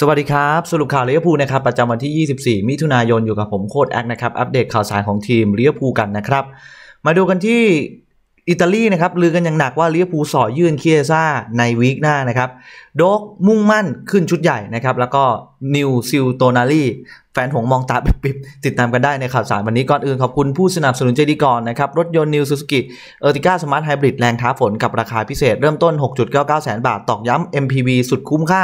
สวัสดีครับ สรุปข่าวเลี้ยวภูนะครับประจำวันที่ 24 มิถุนายนอยู่กับผมโคดแอคนะครับ อัปเดตข่าวสารของทีมเลี้ยวภูกันนะครับ มาดูกันที่อิตาลีนะครับลือกันอย่างหนักว่าเลี้ยวภูสอยื่นเคียซ่าในวีคหน้านะครับโดกมุ่งมั่นขึ้นชุดใหญ่นะครับ แล้วก็นิวซิลโตนารีแฟนหงมองตาปิบๆติดตามกันได้ในข่าวสารวันนี้ก่อนอื่นขอบคุณผู้สนับสนุนเจดีก่อนนะครับ รถยนต์นิวซูซูกิเออร์ติก้าสมาร์ทไฮบริดแรงท้าฝนกับราคาพิเศษเริ่มต้น 6.99 แสนบาทตอกย้ำ MPV สุดคุ้มค่า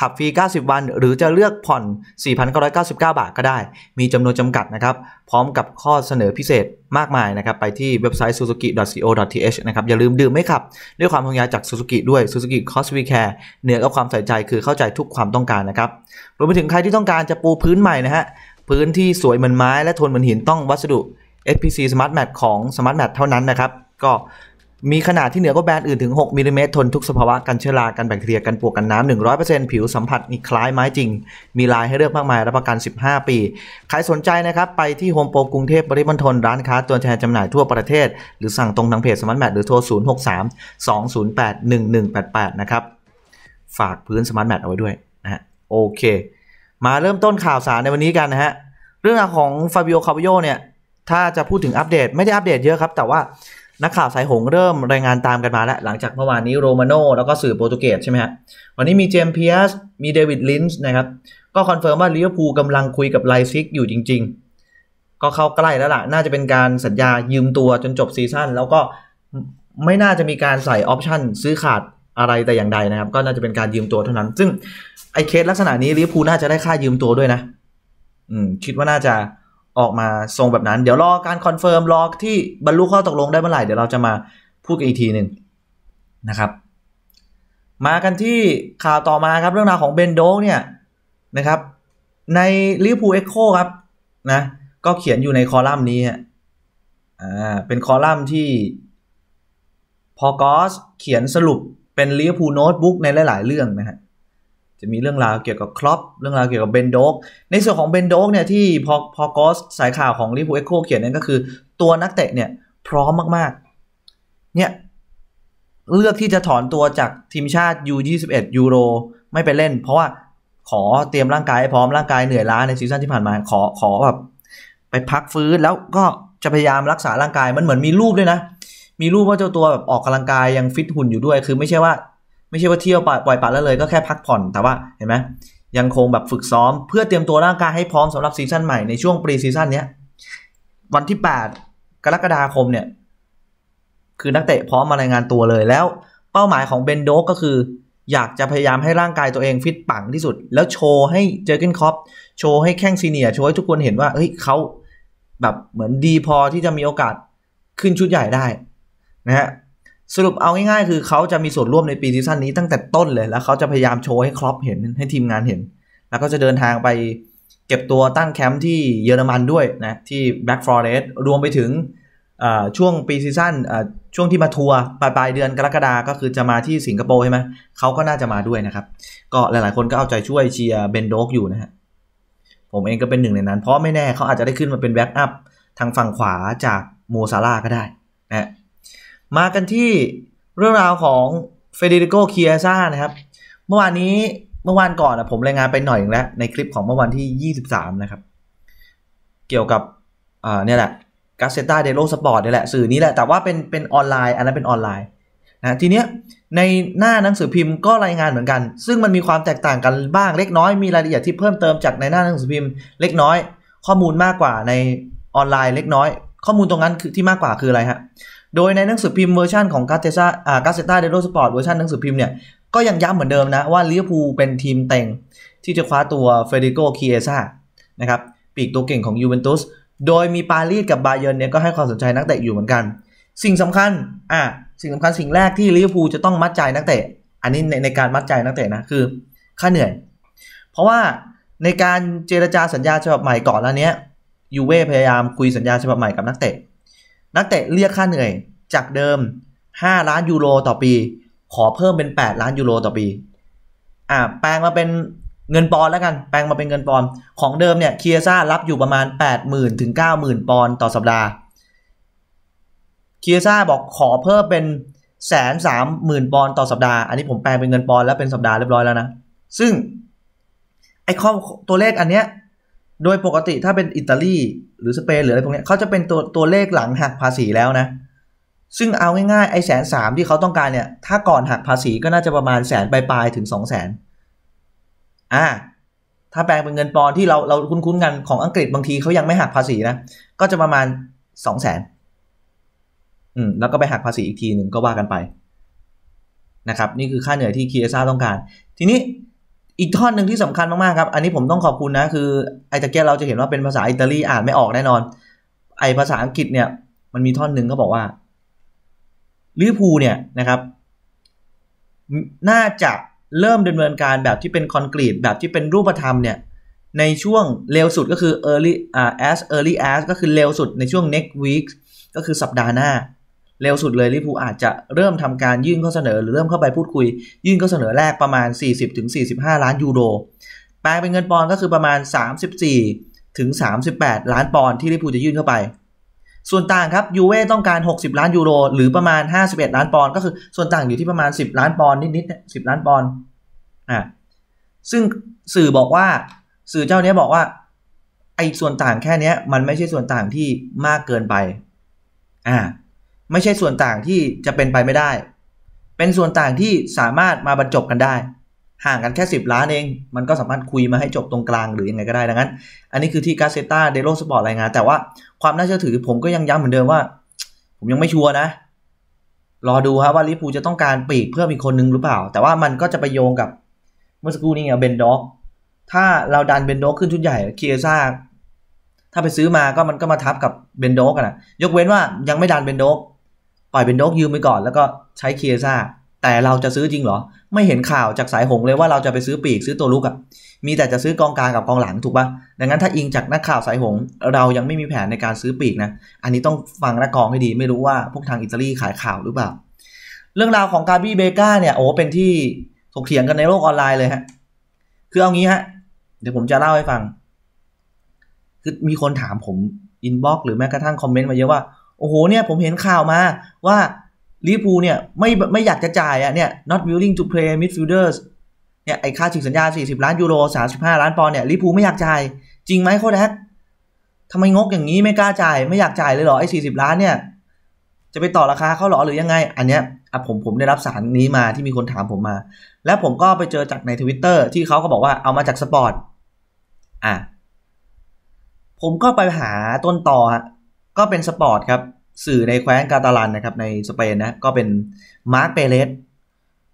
ขับฟรี 90 วันหรือจะเลือกผ่อน 4,999 บาทก็ได้ มีจำนวนจำกัดนะครับพร้อมกับข้อเสนอพิเศษมากมายนะครับไปที่เว็บไซต์ suzuki.co.th นะครับอย่าลืมดื่มไม่ขับด้วยความพยายามจาก Suzuki ด้วย Suzuki Cross We Care นือกับความใส่ใจคือเข้าใจทุกความต้องการนะครับ รวมไปถึงใครที่ต้องการจะปูพื้นใหม่นะฮะพื้นที่สวยเหมือนไม้และทนเหมือนหินต้องวัสดุ s p c Smart Mat ของ Smart Mat เท่านั้นนะครับ ก็มีขนาดที่เหนือกว่าแบรนด์อื่นถึง6มิลลิเมตรทนทุกสภาวะกันเชื้อรากันแบคทีเรียกันปวกกันน้ำหน100%ผิวสัมผัสมีคล้ายไม้จริงมีลายให้เลือกมากมายรับประกัน 15 ปีใครสนใจนะครับ ไปที่โฮมโปรกรุงเทพปริมณฑลร้านค้าตัวแทนจำหน่ายทั่วประเทศหรือสั่งตรงทางเพจสมครแมทหรือโทร063 208 1188 นะครับฝากพื้นสมาร์ทแมทเอาไว้ด้วยนะฮะ โอเคมาเริ่มต้นข่าวสารในวันนี้กันนะฮะ เรื่องของฟาบิโอคาบิโอเนี่ย ถ้าจะพูดถึงอัปเดต ไม่ได้อัปเดตเยอะครับ แต่ว่า นักข่าวสายหงเริ่มรายงานตามกันมาแล้วหลังจากเมื่อวานนี้โรมาโน่แล้วก็สื่อโปรตุเกสใช่ไหมฮะวันนี้มีเจมเพียสมีเดวิดลินส์นะครับ ก็คอนเฟิร์มว่าลิเวอร์พูลกำลังคุยกับไลซิกอยู่จริง ๆ ก็เข้าใกล้แล้วล่ะ น่าจะเป็นการสัญญายืมตัวจนจบซีซั่นแล้วก็ไม่น่าจะมีการใส่ออปชั่นซื้อขาดอะไรแต่อย่างใดนะครับก็น่าจะเป็นการยืมตัวเท่านั้น ซึ่ง ไอเคสลักษณะนี้ลิเวอร์พูลน่าจะได้ค่ายืมตัวด้วยนะอืมคิดว่าน่าจะออกมาทรงแบบนั้น เดี๋ยวรอการคอนเฟิร์มรอที่บรรลุข้อตกลงได้เมื่อไหร่ เดี๋ยวเราจะมาพูดกันอีกทีหนึ่งนะครับ มากันที่ข่าวต่อมาครับเรื่องราวของเบนโดกเนี่ยนะครับ ในลิเวอร์พูลเอ็กโคครับนะ ก็เขียนอยู่ในคอลัมน์นี้ฮะอ่าเป็นคอลัมน์ที่พอกอสเขียนสรุปเป็นลิเวอร์พูลโน้ตบุ๊กในหลาย ๆ เรื่องนะฮะ จะมีเรื่องราวเกี่ยวกับครอป เรื่องราวเกี่ยวกับเบนโดกในส่วนของเบนโดกเนี่ยที่พอพอกอสสายข่าวของลิเวอร์พูลเอ็กโคเขียนนั่นก็คือตัวนักเตะเนี่ยพร้อมมาก ๆ เนี่ยเลือกที่จะถอนตัวจากทีมชาติ U21 ยูโรไม่ไปเล่นเพราะว่าขอเตรียมร่างกายให้พร้อมร่างกายเหนื่อยล้าในซีซั่นที่ผ่านมาขอขอแบบ ไปพักฟื้นแล้วก็จะพยายามรักษาร่างกายมันเหมือนมีรูปด้วยนะมีรูปว่าเจ้าตัวแบบออกกำลังกายยังฟิตหุ่นอยู่ด้วยคือไม่ใช่ว่าไม่ใช่ว่าเที่ยวปล่อยปละแล้วเลยก็แค่พักผ่อนแต่ว่าเห็นไหมยังคงแบบฝึกซ้อมเพื่อเตรียมตัวร่างกายให้พร้อมสำหรับซีซั่นใหม่ในช่วงปรีซีซั่นเนี้ย วันที่ 8 กรกฎาคมเนี่ย คือนักเตะพร้อมมารายงานตัวเลยแล้ว เป้าหมายของเบนโดกก็คือ อยากจะพยายามให้ร่างกายตัวเองฟิตปังที่สุดแล้วโชว์ให้เจอเกนคอปโชว์ให้แข้งซีเนียโชว์ให้ทุกคนเห็นว่าเฮ้ยเขาแบบเหมือนดีพอที่จะมีโอกาสขึ้นชุดใหญ่ได้นะฮะสรุปเอาง่ายๆ คือเขาจะมีส่วนร่วมในปีซีซั่นนี้ตั้งแต่ต้นเลย แล้วเขาจะพยายามโชว์ให้ครอปเห็นให้ทีมงานเห็น แล้วก็จะเดินทางไปเก็บตัวตั้งแคมป์ที่เยอรมันด้วยนะที่แบ็กฟอร์เรสรวมไปถึงช่วงปีซีซั่นช่วงที่มาทัวร์ปลายปลายเดือนกรกฎาก็คือจะมาที่สิงคโปร์ใช่ไหมเขาก็น่าจะมาด้วยนะครับ ก็หลายๆคนก็เอาใจช่วยเชียร์เบนโดกอยู่นะฮะผมเองก็เป็นหนึ่งในนั้นเพราะไม่แน่เขาอาจจะได้ขึ้นมาเป็นแบ็กอัพทางฝั่งขวาจากโมซาลาก็ได้นะมากันที่เรื่องราวของเฟเดริโกเคียซ่า นะครับ เมื่อวานนี้เมื่อวานก่อนนะผมรายงานไปหน่อยอยแล้ว ในคลิปของเมื่อวันที่ 23 นะครับ เกี่ยวกับ อ่าเนี่ยแหละกาเซต้า เดโลสปอร์ตนี่แหละ สื่อนี้แหละ แต่ว่าเป็น เป็นออนไลน์ อันนั้นเป็นออนไลน์ นะ ทีเนี้ย ในหน้าหนังสือพิมพ์ก็รายงานเหมือนกัน ซึ่งมันมีความแตกต่างกันบ้างเล็กน้อย มีรายละเอียดที่เพิ่มเติมจากในหน้าหนังสือพิมพ์เล็กน้อย ข้อมูลมากกว่าในออนไลน์ เล็กน้อย ข้อมูลตรงนั้นคือที่มากกว่าคืออะไรฮะโดยในหนังสือพิมพ์เวอร์ชันของกาเซต้ากาเซต้าเดโรสปอร์ตเวอร์ชันหนังสือพิมพ์เนี่ยก็ยังย้ำเหมือนเดิมนะว่าลิเวอร์พูลเป็นทีมเต็งที่จะคว้าตัวเฟดดโกคีเอซ่านะครับปีกตัวเก่งของยูเวนตุสโดยมีปารีสกับบาเยิร์นเนี่ยก็ให้ความสนใจนักเตะอยู่เหมือนกัน สิ่งสำคัญอ่ะสิ่งสำคัญสิ่งแรกที่ลิเวอร์พูลจะต้องมัดใจนักเตะอันนี้ในในการมัดใจนักเตะนะคือ ค่าเหนื่อย เพราะว่าในการเจรจาสัญญาฉบับใหม่ก่อนแล้วเนี้ยยูเว่พยายามคุยสัญญาฉบับใหม่กับนักเตะนักเตะเรียกค่าเหนื่อย จากเดิม 5 ล้านยูโร ต่อปี ขอเพิ่มเป็น 8 ล้านยูโรต่อปีอ่าแปลงมาเป็นเงินปอนแล้วกัน แปลงมาเป็นเงินปอนของเดิมเนี่ยเคียซ่ารับอยู่ประมาณ 8 0 0 0 0ถึง90,000 ปอนต่อสัปดาห์ เคียซ่าบอกขอเพิ่มเป็นแสนสามหมื่นปอนต่อสัปดาห์ อันนี้ผมแปลงเป็นเงินปอนแล้วเป็นสัปดาห์เรียบร้อยแล้วนะ ซึ่ง ไอ้ข้อตัวเลขอันเนี้ยโดยปกติถ้าเป็นอิตาลีหรือสเปนหรืออะไรพวกนี้เขาจะเป็นตัวตัวเลขหลัง หักภาษีแล้วนะ ซึ่งเอาง่ายๆ ไอ้แสนสามที่เขาต้องการเนี่ย ถ้าก่อนหักภาษีก็น่าจะประมาณแสนปลายๆถึงสองแสนอ่าถ้าแปลงเป็นเงินปอนที่เราเราคุ้นๆกันของอังกฤษบางทีเขายังไม่หักภาษีนะก็จะประมาณสองแสนอืมแล้วก็ไปหักภาษีอีกทีหนึ่งก็ว่ากันไปนะครับนี่คือค่าเหนื่อยที่คีเอซ่าต้องการ ทีนี้อีกท่อนหนึ่งที่สำคัญมากๆครับ อันนี้ผมต้องขอบคุณนะ คือ ไอจัเกีเราจะเห็นว่าเป็นภาษาอิตาลีอ่านไม่ออกแน่นอน ไอภาษาอังกฤษเนี่ย มันมีท่อนหนึ่งเขาบอกว่าลิเวอร์พูลเนี่ยนะครับ น่าจะเริ่มดำเนินการแบบที่เป็นคอนกรีตแบบที่เป็นรูปธรรมเนี่ย ในช่วงเร็วสุดก็คือ early as early as ก็คือเร็วสุดในช่วง next week ก็คือสัปดาห์หน้าเร็วสุดเลยลิฟูอาจจะเริ่มทำการยื่นข้อเสนอ หรือเริ่มเข้าไปพูดคุย ยื่นข้อเสนอแรกประมาณ 40-45 ล้านยูโรแปลเป็นเงินปอนด์ก็คือประมาณ34ถึง38 ล้านปอนด์ที่ลิฟูจะยื่นเข้าไป ส่วนต่างครับยูเว่ต้องการ 60 ล้านยูโรหรือประมาณ 51 ล้านปอนด์ก็คือส่วนต่างอยู่ที่ประมาณ 10 ล้านปอนด์นิดๆสิบล้านปอนด์อ่าซึ่งสื่อบอกว่า สื่อเจ้าเนี้ยบอกว่าไอ้ส่วนต่างแค่เนี้ยมันไม่ใช่ส่วนต่างที่มากเกินไปอ่าไม่ใช่ส่วนต่างที่จะเป็นไปไม่ได้ เป็นส่วนต่างที่สามารถมาบรรจบกันได้ ห่างกันแค่ 10 ล้านเอง มันก็สามารถคุยมาให้จบตรงกลางหรือยังไงก็ได้ ดังนั้น อันนี้คือที่กาเซต้าเดโลสปอร์ตรายงาน แต่ว่าความน่าเชื่อถือผมก็ยังย้ำเหมือนเดิมว่า ผมยังไม่ชัวร์นะ รอดูครับว่า ลิปูจะต้องการปีกเพิ่มอีกคนนึงหรือเปล่า แต่ว่ามันก็จะไปโยงกับเมื่อสักครู่นี้่ยเบนด็อก ถ้าเราดันเบนด็อกขึ้นชุดใหญ่เคียซ่า ถ้าไปซื้อมาก็มันก็มาทับกับเบนโดกกันนะยกเว้นว่ายังไม่ดันเบนโดกปล่อยเป็นนกยืมไปก่อนแล้วก็ใช้เคียซ่าแต่เราจะซื้อจริงเหรอ ไม่เห็นข่าวจากสายหงเลยว่าเราจะไปซื้อปีกซื้อตัวลุกอะมีแต่จะซื้อกองกลางกับกองหลังถูกปะ่ะดังนั้นถ้าอิงจากนักข่าวสายหง เรายังไม่มีแผนในการซื้อปีกนะอันนี้ต้องฟังนักกองให้ดีไม่รู้ว่า พวกทางอิตาลีขายข่าวหรือเปล่า เรื่องราวของกาบี้เบกาเนี่ยโอ้เป็นที่ถกเถียงกันในโลกออนไลน์เลยฮะคือเอางี้ฮะ เดี๋ยวผมจะเล่าให้ฟังคือมีคนถามผมอินบ็อกหรือแม้กระทั่งคอมเมนต์มาเยอะว่าโอ้โหเนี่ยผมเห็นข่าวมาว่าลิปูเนี่ย ไม่ไม่อยากจะจ่ายอะเนี่ย not willing to play midfielders เนี่ยไอค่าฉีกสัญญา40 ล้าน ยูโร35 ล้านปอนด์เนี่ยลิปูไม่อยากจ่าย จริงไหมโคดแฮกทำไมงกอย่างนี้ไม่กล้าจ่าย ไม่อยากจ่ายเลยเหรอไอ้ 40 ล้านเนี่ย จะไปต่อราคาเขาหรอหรือยังไงอันเนี้ยอ่ะผมผมได้รับสารนี้มาที่มีคนถามผมมา แล้วผมก็ไปเจอจากในทวิตเตอร์ที่เขาก็บอกว่าเอามาจากสปอร์ตอ่ะผมก็ไปหาต้นต่อก็เป็นสปอร์ตครับ สื่อในแคว้นกาตาลันนะครับ ในสเปนนะ ก็เป็นมาร์กเปเรส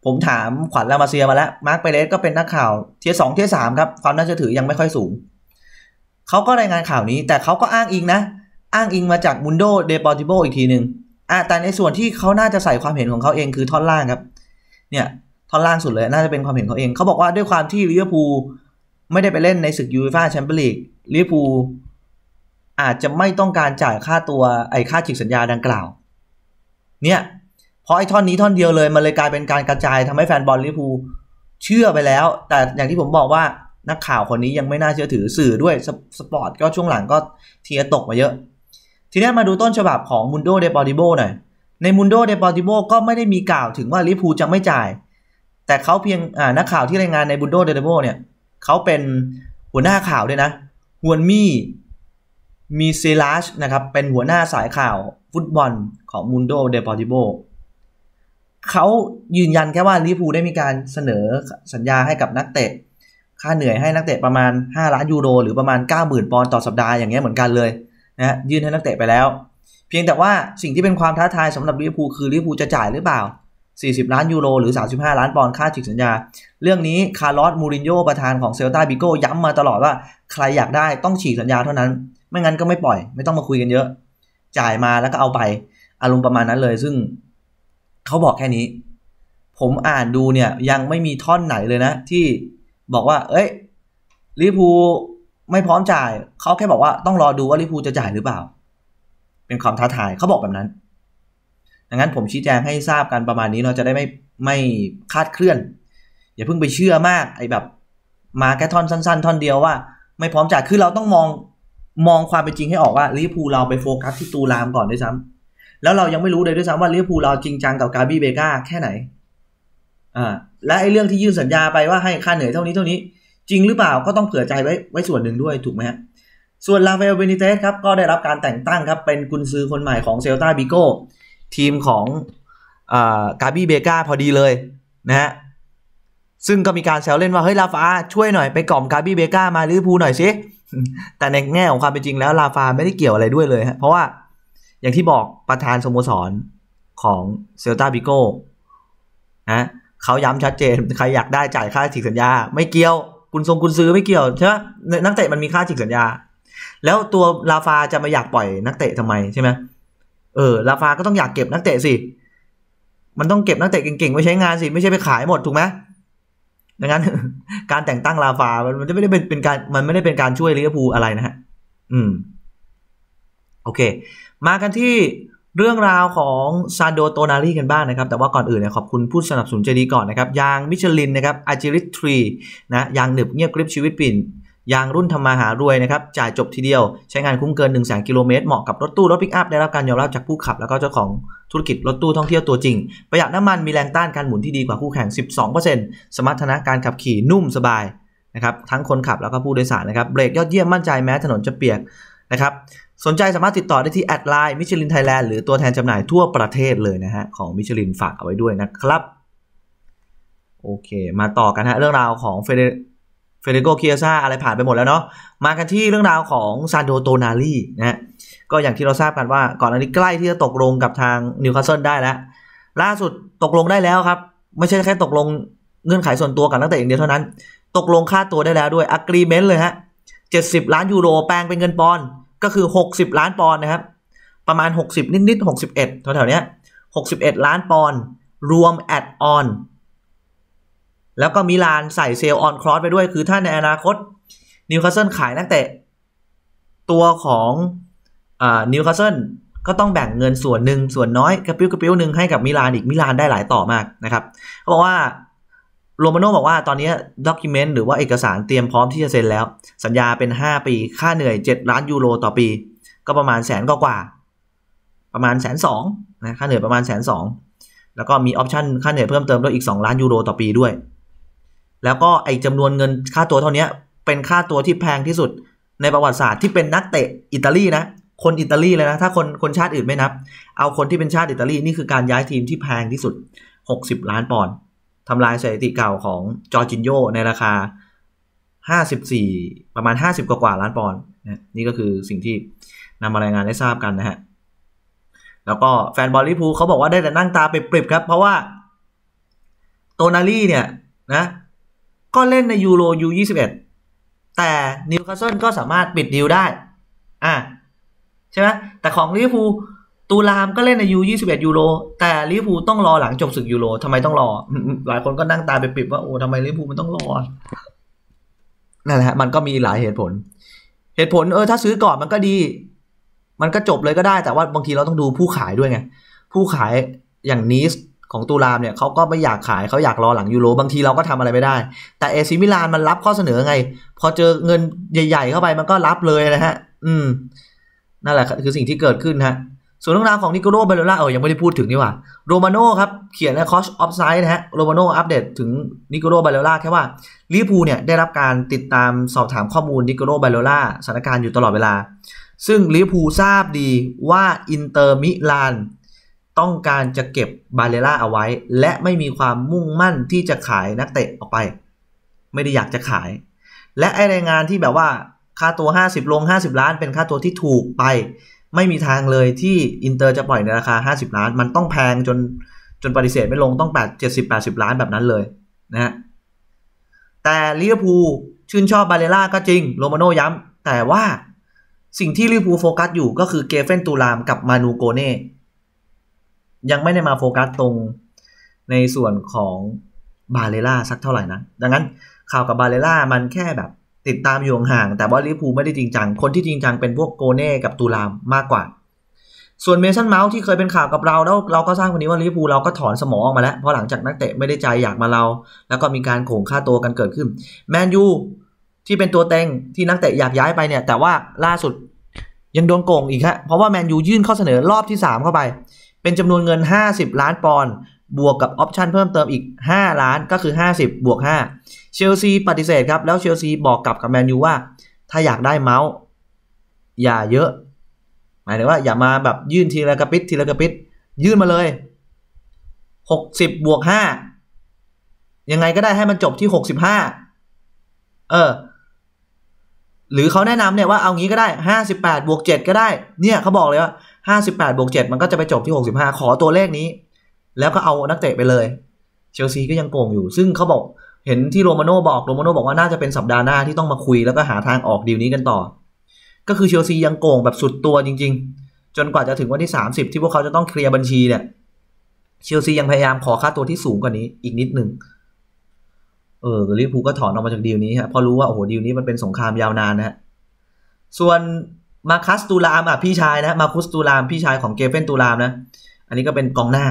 ผมถามขวัญลามาเซียมาแล้วมาร์กเปเรสก็เป็นนักข่าว เทียสองเทียสามครับ ความน่าจะถือยังไม่ค่อยสูง เขาก็รายงานข่าวนี้ แต่เขาก็อ้างอิงนะ อ้างอิงมาจากมุนโดเดปอร์ติโบอีกทีหนึ่ง่แต่ในส่วนที่เขาน่าจะใส่ความเห็นของเขาเองคือท่อนล่างครับ เนี่ยท่อนล่างสุดเลยน่าจะเป็นความเห็นเขาเองเขาบอกว่าด้วยความที่ลิเวอร์พูลไม่ได้ไปเล่นในศึกยูฟ่าแชมเปี้ยนลีกลิเวอร์พูลอาจจะไม่ต้องการจ่ายค่าตัวไอ้ค่าฉีกสัญญาดังกล่าว เนี่ยพอไอ้ท่อนนี้ท่อนเดียวเลย มันเลยกลายเป็นการกระจายทำให้แฟนบอลลิพูเชื่อไปแล้ว แต่อย่างที่ผมบอกว่านักข่าวคนนี้ยังไม่น่าเชื่อถือสื่อด้วยสสปอร์ตก็ช่วงหลังก็เทียตกมาเยอะ ทีนี้มาดูต้นฉบับของมุนโดเดปอติโบหน่อย ในมุนโดเดปอติโบก็ไม่ได้มีกล่าวถึงว่าลิพูจะไม่จ่ายแต่เขาเพียงนักข่าวที่รายงานในมุนโดเดปอติโบเนี่ยเขาเป็นหัวหน้าข่าวด้วยนะฮวนมี่มีซีลาชนะครับ เป็นหัวหน้าสายข่าวฟุตบอลของมุนโดเดปอร์ติโบเขายืนยันแค่ว่าลิพูได้มีการเสนอสัญญาให้กับนักเตะค่าเหนื่อยให้นักเตะประมาณ 5 ล้านยูโรหรือประมาณ 90,000ปอนด์ต่อสัปดาห์ อย่างเงี้ยเหมือนกันเลยนะยื่นให้นักเตะไปแล้ว เพียงแต่ว่าสิ่งที่เป็นความท้าทายสำหรับลิพูคือลิพูจะจ่ายหรือเปล่า 40ล้านยูโรหรือ 35ล้านปอนด์ค่าจีกสัญญา เรื่องนี้คาร์ลอสมูรินโญ่ประธานของเซลตาบิโก้ย้ำมาตลอดว่าใครอยากได้ต้องฉีกสัญญาเท่านั้นไม่งั้นก็ไม่ปล่อยไม่ต้องมาคุยกันเยอะ จ่ายมาแล้วก็เอาไปอารมณ์ประมาณนั้นเลยซึ่งเขาบอกแค่นี้ ผมอ่านดูเนี่ย ยังไม่มีท่อนไหนเลยนะ ที่บอกว่า เอ้ยลิพูไม่พร้อมจ่ายเขาแค่บอกว่า ต้องรอดูว่าลิพูจะจ่ายหรือเปล่า เป็นความท้าทายเขาบอกแบบนั้นดังนั้นผมชี้แจงให้ทราบกันประมาณนี้เนาะจะได้ไม่ไม่คาดเคลื่อนอย่าเพิ่งไปเชื่อมาก ไอ้แบบ มาแค่ท่อนสั้น ๆ ท่อนเดียวว่าไม่พร้อมจ่ายคือเราต้องมองมองความเป็นจริงให้ออกว่าลิเวอร์พูลเราไปโฟกัสที่ตูรามก่อนด้วยซ้ำแล้วเรายังไม่รู้เลยด้วยซ้ำว่าลิเวอร์พูลเราจริงจังกับกาบีเบกาแค่ไหนอ่าและไอ้เรื่องที่ยื่นสัญญาไปว่าให้ค่าเหนื่อยเท่านี้เท่านี้จริงหรือเปล่าก็ต้องเผื่อใจไว้ไว้ส่วนหนึ่งด้วย ถูกไหมฮะส่วนลาเฟลเบนิเตสครับก็ได้รับการแต่งตั้งครับเป็นกุนซือคนใหม่ของเซลตาบิโกทีมของกาบี้เบกาพอดีเลยนะฮะซึ่งก็มีการแซวเล่นว่าเฮ้ยลาฟาช่วยหน่อยไปกล่อมกาบี้เบกามาลิเวอร์พูลหน่อยสิแต่ในแง่ของความเป็นจริงแล้วลาฟาไม่ได้เกี่ยวอะไรด้วยเลยฮะเพราะว่าอย่างที่บอกประธานสโมสร ของเซลตาบิโก้นะเขาย้ำชัดเจนใครอยากได้จ่ายค่าฉีกสัญญา ไม่เกี่ยวคุณทรงคุณซื้อไม่เกี่ยวใช่ไหมนักเตะมันมีค่าฉีกสัญญา แล้วตัวลาฟาจะมาอยากปล่อยนักเตะทำไมใช่ไหมเออลาฟาก็ต้องอยากเก็บนักเตะสิ มันต้องเก็บนักเตะเก่งๆไว้ใช้งานสิ ไม่ใช่ไปขายหมดถูกไหมดังนั้นการแต่งตั้งลาฟามันจะไม่ได้เป็นเป็นการมันไม่ได้เป็นการช่วยลิเวอร์พูลอะไรนะฮะ อืม โอเค มากันที่เรื่องราวของซานโดโตนารีกันบ้างนะครับ แต่ว่าก่อนอื่นเนี่ยขอบคุณผู้สนับสนุนใจดีก่อนนะครับ ยางมิชลินนะครับอาจิริทรีนะยางหนึบเงียบกริบชีวิตปิ่นยางรุ่นทำมาหารวยนะครับจ่ายจบทีเดียว ใช้งานคุ้มเกิน1่งแสนกิโลเมตรเหมาะกับรถตู้รถปิกอัพได้รับการยอมรับจากผู้ขับ แล้วก็เจ้าของธุรกิจรถตู้ท่องเที่ยวตัวจริง ประหยัดน้ำมันมีแรงต้านการหมุนที่ดีกว่าคู่แข่ง 12%สมรรถนะการขับขี่นุ่มสบายนะครับทั้งคนขับแล้วก็ผู้โดยสารนะครับ เบรกยอดเยี่ยมมั่นใจแม้ถนนจะเปียกนะครับสนใจสามารถติดต่อได้ที่แอดไลน์มิชลินไทยแลนด์หรือตัวแทนจำหน่ายทั่วประเทศเลยนะฮะของมิชลินฝากเอาไว้ด้วยนะครับโอเคมาต่อกันฮะเรื่องราวของเฟเดเฟเดโกเคียซาอะไรผ่านไปหมดแล้วเนาะ มากันที่เรื่องราวของซานโดโตนารีนะฮะก็อย่างที่เราทราบกันว่าก่อนอันนี้ใกล้ที่จะตกลงกับทางนิวคาสเซิลได้แล้ว ล่าสุดตกลงได้แล้วครับ ไม่ใช่แค่ตกลงเงื่อนไขส่วนตัวกันตั้งแต่อย่างเดียวเท่านั้น ตกลงค่าตัวได้แล้วด้วยอะกรีเมนต์เลยฮะเจ็ดสิบล้านยูโรแปลงเป็นเงินปอนด์ก็คือหกสิบล้านปอนด์นะครับ ประมาณหกสิบนิดๆหกสิบเอ็ดแถวๆเนี้ยหกสิบเอ็ดล้านปอนด์รวมแอดออนแล้วก็มิลานใส่เซลล์ออนครอสไปด้วย คือถ้าในอนาคตนิวคาสเซิลขายนักเตะ ตัวของนิวคาสเซิลก็ต้องแบ่งเงินส่วนหนึ่งส่วนน้อยกระปิ้วกระปิ้วหนึ่งให้กับมิลานอีก มิลานได้หลายต่อมากนะครับ เขาบอกว่าโรมาโน่บอกว่าตอนนี้ด็อกิเมนต์หรือว่าเอกสารเตรียมพร้อมที่จะเซ็นแล้ว สัญญาเป็น 5 ปีค่าเหนื่อย 7 ล้านยูโรต่อปี ก็ประมาณแสนกว่าประมาณแสนสองนะค่าเหนื่อยประมาณแสนสองแล้วก็มีออปชันค่าเหนื่อยเพิ่มเติมด้วยอีก2ล้านยูโรต่อปีด้วยแล้วก็ ไอจำนวนเงินค่าตัวเท่านี้เป็นค่าตัวที่แพงที่สุด ในประวัติศาสตร์ที่เป็นนักเตะอิตาลีนะ คนอิตาลีเลยนะถ้าคนคนชาติอื่นไม่นับ เอาคนที่เป็นชาติอิตาลีนี่คือการย้ายทีมที่แพงที่สุด60ล้านปอนด์ทำลายสถิติเก่าของจอร์จินโยในราคา54ประมาณ50กว่าล้านปอนด์นี่ก็คือสิ่งที่นำมารายงานได้ทราบกันนะฮะแล้วก็แฟนบอลลิพูเขาบอกว่าได้แต่นั่งตาปปริบครับ เพราะว่าโตนาลี่ เนี่ย นะก็เล่นในยูโรยู21แต่นิวคาสเซิลก็สามารถปิดดิวได้ อ่ะใช่ไหมแต่ของลิเวอร์พูลตูรามก็เล่นในยู21ยูโรแต่ลิเวอร์พูลต้องรอหลังจบศึกยูโรทำไมต้องรอ หลายคนก็นั่งตาไปปิดว่าโอ้ทำไมลิเวอร์พูลมันต้องรอนั่นแหละมันก็มีหลายเหตุผล เหตุผลเออ ถ้าซื้อก่อนมันก็ดี มันก็จบเลยก็ได้ แต่ว่าบางทีเราต้องดูผู้ขายด้วยไง ผู้ขายอย่างนีสของตูรามเนี่ยเขาก็ไม่อยากขายเขาอยากรอหลังยูโรบางทีเราก็ทำอะไรไม่ได้ แต่เอซิมิลานมันรับข้อเสนอไง พอเจอเงินใหญ่ๆเข้าไปมันก็รับเลยนะฮะ อืม นั่นแหละคือสิ่งที่เกิดขึ้นฮะ ส่วนเรื่องราวของนิโคโลาบลล่าเออยังไม่ได้พูดถึงนี่ว่าโรมาโน่ครับเขียนในคอชออฟไซด์นะฮะโรมาโน่อัปเดตถึงนิโคโลาบลล่าแค่ว่าลิปูเนี่ยได้รับการติดตามสอบถามข้อมูลนิโคโลาบลล่าสถานการณ์อยู่ตลอดเวลา ซึ่งลิปูทราบดีว่าอินเตอร์มิลานต้องการจะเก็บบาเลล่าเอาไว้ และไม่มีความมุ่งมั่นที่จะขายนักเตะออกไป ไม่ได้อยากจะขาย และไอรายงานที่แบบว่าค่าตัว 50 ลง 50 ล้าน เป็นค่าตัวที่ถูกไป ไม่มีทางเลยที่อินเตอร์จะปล่อยในราคา 50 ล้านมันต้องแพงจนจนปฏิเสธไม่ลงต้อง8 70 80 ล้านแบบนั้นเลยนะฮะแต่ลิเวอร์พูลชื่นชอบบาเลล่าก็จริงโรมาโน่ย้ำแต่ว่าสิ่งที่ลิเวอร์พูลโฟกัสอยู่ก็คือเกเฟนตูรามกับมานูโกเนยังไม่ได้มาโฟกัสตรงในส่วนของบาเลล่าสักเท่าไหร่นะ ดังนั้นข่าวกับบาเลล่ามันแค่แบบติดตามอยู่ห่าง แต่ว่าลิพูไม่ได้จริงจัง คนที่จริงจังเป็นพวกโกเน่กับตูรามมากกว่า ส่วนเมชันเมาส์ที่เคยเป็นข่าวกับเราแล้วเราก็สร้างคนนี้ว่าลิพูเราก็ถอนสมองออกมาแล้ว เพราะหลังจากนักเตะไม่ได้ใจอยากมาเรา แล้วก็มีการโขงค่าตัวกันเกิดขึ้นแมนยูที่เป็นตัวเต็งที่นักเตะอยากย้ายไปเนี่ย แต่ว่าล่าสุดยังโดนโกงอีกฮะเพราะว่าแมนยูยื่นข้อเสนอรอบที่3เข้าไปเป็นจำนวนเงิน 50 ล้านปอนด์บวกกับออปชันเพิ่มเติมอีก 5 ล้านก็คือ 50บวก5เชลซีปฏิเสธครับ แล้วเชลซีบอกกับกับแมนยูว่า ถ้าอยากได้เมาส์ อย่าเยอะหมายถึงว่า อย่ามาแบบยื่นทีละกระปิดทีละกระปิดยื่นมาเลย 60บวก5ยังไงก็ได้ให้มันจบที่ 65เออหรือเขาแนะนำเนี่ยว่าเอางี้ก็ได้ 58บวก7ก็ได้เนี่ยเขาบอกเลยว่า58บวก7มันก็จะไปจบที่ 65 ขอตัวเลขนี้ แล้วก็เอานักเตะไปเลย เชลซีก็ยังโกงอยู่ซึ่งเขาบอก เห็นที่โรมาโน่บอกโรมาโน่บอกว่าน่าจะเป็นสัปดาห์หน้าที่ต้องมาคุยแล้วก็หาทางออกดีลนี้กันต่อ ก็คือเชลซียังโกงแบบสุดตัวจริงๆ จนกว่าจะถึงวันที่ 30 ที่พวกเขาจะต้องเคลียร์บัญชีเนี่ย เชลซียังพยายามขอค่าตัวที่สูงกว่านี้อีกนิดหนึ่งเออลิเวอร์พูลก็ถอนออกมาจากดีลนี้ฮะพอรู้ว่าโอ้โหดีลนี้มันเป็นสงครามยาวนานนะฮะส่วนมาคัสตูรามอ่ะพี่ชายนะมาคุสตูรามพี่ชายของเกเฟนตูรามนะอันนี้ก็เป็นกองหน้า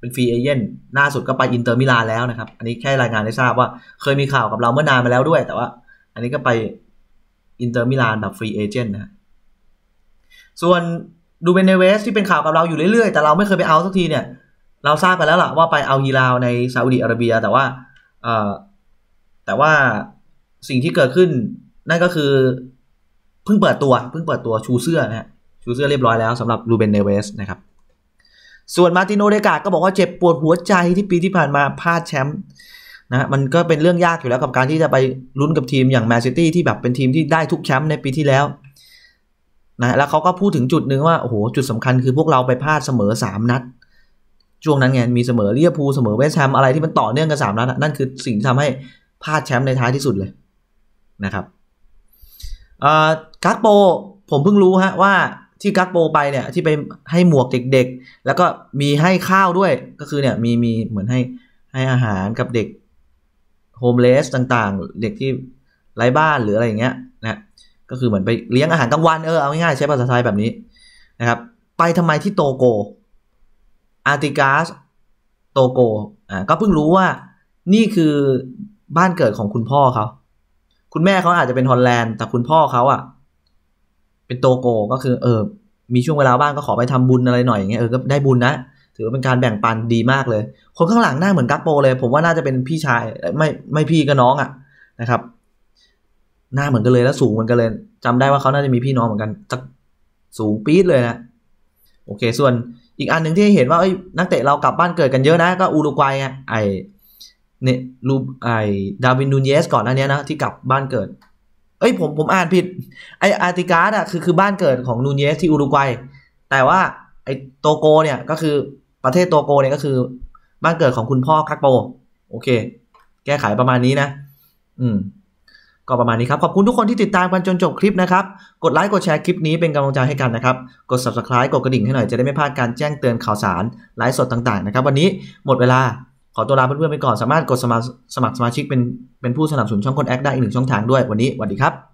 เป็นฟรีเอเจนต์น้าสุดก็ไปอินเตอร์มิลานแล้วนะครับ อันนี้แค่รายงานได้ทราบว่าเคยมีข่าวกับเราเมื่อนานมาแล้วด้วย แต่ว่าอันนี้ก็ไปอินเตอร์มิลานแบบฟรีเอเจนต์นะ ส่วนดูเบนเนเวสที่เป็นข่าวกับเราอยู่เรื่อย ๆ แต่เราไม่เคยไปเอาสักทีเนี่ยเราทราบไปแล้วล่ะว่าไปเอาฮีราวในซาอุดีอาระเบีย แต่ว่าแต่ว่าสิ่งที่เกิดขึ้นนั่นก็คือพิ่งเปิดตัวเพิ่งเปิดตัวชูเสื้อนะฮะชูเสื้อเรียบร้อยแล้วสำหรับลูเบนเนเวสนะครับ ส่วนมาติโนเดกาก็บอกว่าเจ็บปวดหัวใจที่ปีที่ผ่านมาพลาดแชมป์นะ มันก็เป็นเรื่องยากอยู่แล้วกับการที่จะไปลุ้นกับทีมอย่างแมนซิตี้ที่แบบเป็นทีมที่ได้ทุกแชมป์ในปีที่แล้วนะแล้วเขาก็พูดถึงจุดหนึ่งว่าโอ้โหจุดสำคัญคือพวกเราไปพลาดเสมอ3นัดช่วงนั้นไงมีเสมอเลียพูเสมอเวสแฮมอะไรที่มันต่อเนื่องกันสามนัดนั่นคือสิ่งที่ทำให้พลาดแชมป์ในท้ายที่สุดเลยนะครับกักโปผมเพิ่งรู้ฮะว่าที่กักโปไปเนี่ยที่ไปให้หมวกเด็กๆ แล้วก็มีให้ข้าวด้วยก็คือเนี่ยมีมีเหมือนให้ให้อาหารกับเด็กโฮมเลสต่างๆเด็กที่ไร้บ้านหรืออะไรอย่างเงี้ยนะก็คือเหมือนไปเลี้ยงอาหารกลางวัน เออเอาง่ายๆใช้ภาษาไทยแบบนี้นะครับไปทำไมที่โตโกอาร์ติกาสโตโกอ่าก็เพิ่งรู้ว่านี่คือบ้านเกิดของคุณพ่อเขาคุณแม่เขาอาจจะเป็นฮอลแลนด์แต่คุณพ่อเขาอ่ะเป็นโตโกก็คือ เออมีช่วงเวลาบ้างก็ขอไปทำบุญอะไรหน่อยอย่างเงี้ยเออก็ได้บุญนะถือว่าเป็นการแบ่งปันดีมากเลยคนข้างหลังหน้าเหมือนกัปโป เลย ผมว่าน่าจะเป็นพี่ชายไม่ไม่พี่ก็น้องอะ่ะนะครับ หน้าเหมือนกันเลยแล้วสูงเหมือนกันเลย จำได้ว่าเขาน่าจะมีพี่น้องเหมือนกันสูงปี๊ดเลยนะโอเค ส่วนอีกอันหนึ่งที่เห็น ว่านักเตะเรากลับบ้านเกิด กันเยอะนะก็อุรุกวัยไงไอเนี่ยรูปไอดาวินนูเยสก่อนอันนี้นะ ที่กลับบ้านเกิด เอ้ยผมผมอ่านผิดไออาร์ติการ์ดอ่ะคือคือบ้านเกิดของนูเยสที่อุรุกวัยแต่ว่าไอโตโกเนี่ยก็คือประเทศโตโกเนี่ยก็คือบ้านเกิดของคุณพ่อคักโปโอเค แก้ไขประมาณนี้นะ อืมก็ประมาณนี้ครับขอบคุณทุกคนที่ติดตามกันจนจบคลิปนะครับ กดไลค์กดแชร์คลิปนี้เป็นกำลังใจให้กันนะครับกด subscribe กดกระดิ่งให้หน่อยจะได้ไม่พลาดการแจ้งเตือนข่าวสารไลฟ์สดต่าง ๆนะครับ วันนี้หมดเวลาขอตัวลาเพื่อนๆไปก่อน สามารถกดสมัครสมราชิกเป็นเป็นผู้สนับสนุนช่องคนแอคได้อีกหนึ่งช่องทางด้วยวันนี้สวัสดีครับ